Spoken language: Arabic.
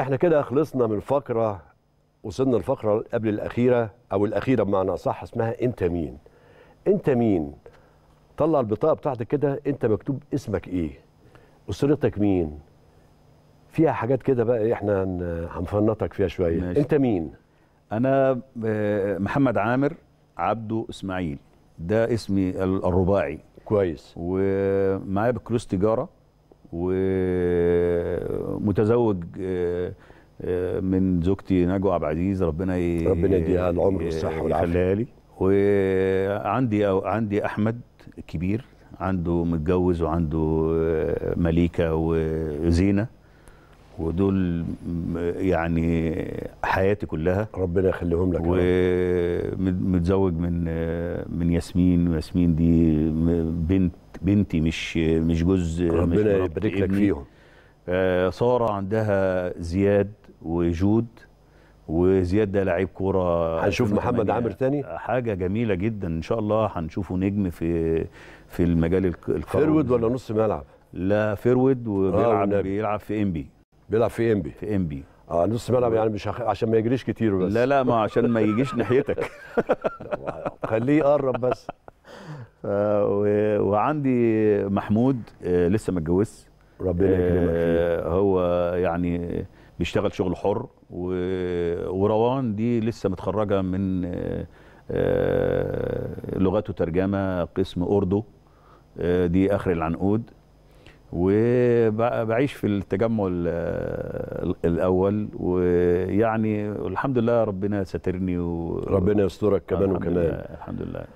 احنا كده خلصنا من فقره وصلنا الفقره قبل الاخيره او الاخيره بمعنى اصح اسمها انت مين انت مين طلع البطاقه بتاعتك كده انت مكتوب اسمك ايه اسرتك مين فيها حاجات كده بقى احنا هنفنطك فيها شويه ماشي. انت مين انا آه، محمد عامر عبده اسماعيل ده اسمي الرباعي كويس ومعايا بكالوريوس تجاره و متزوج آه، آه، من زوجتي نجوى عبد العزيز ربنا ي... ربنا يديها العمر والصحه والعافيه لي وعندي عندي احمد الكبير عنده متجوز وعنده آه، مليكه وزينه ودول يعني حياتي كلها ربنا يخليهم لك ومتزوج من من ياسمين وياسمين دي بنت بنتي مش مش جوز ربنا يبارك لك فيهم آه، ساره عندها زياد وجود وزياد ده لعيب كوره هنشوف محمد عامر تاني حاجه جميله جدا ان شاء الله هنشوفه نجم في في المجال القومي فيرود ولا نص ملعب لا فيرود آه، وبيلعب آه بيلعب في ام بي بيلعب في ام بي في ام بي اه نص ملعب يعني مش هخ... عشان ما يجريش كتير بس لا لا ما عشان ما يجيش ناحيتك خليه يقرب بس و... وعندي محمود آه، لسه ما اتجوزش ربنا آه، يكرمك فيه. هو يعني بيشتغل شغل حر و... وروان دي لسه متخرجه من آه، آه، لغات وترجمه قسم اردو دي اخر العنقود وبعيش في التجمع الاول ويعني الحمد لله ربنا ساترني و... ربنا يسترك كمان وكمان الحمد لله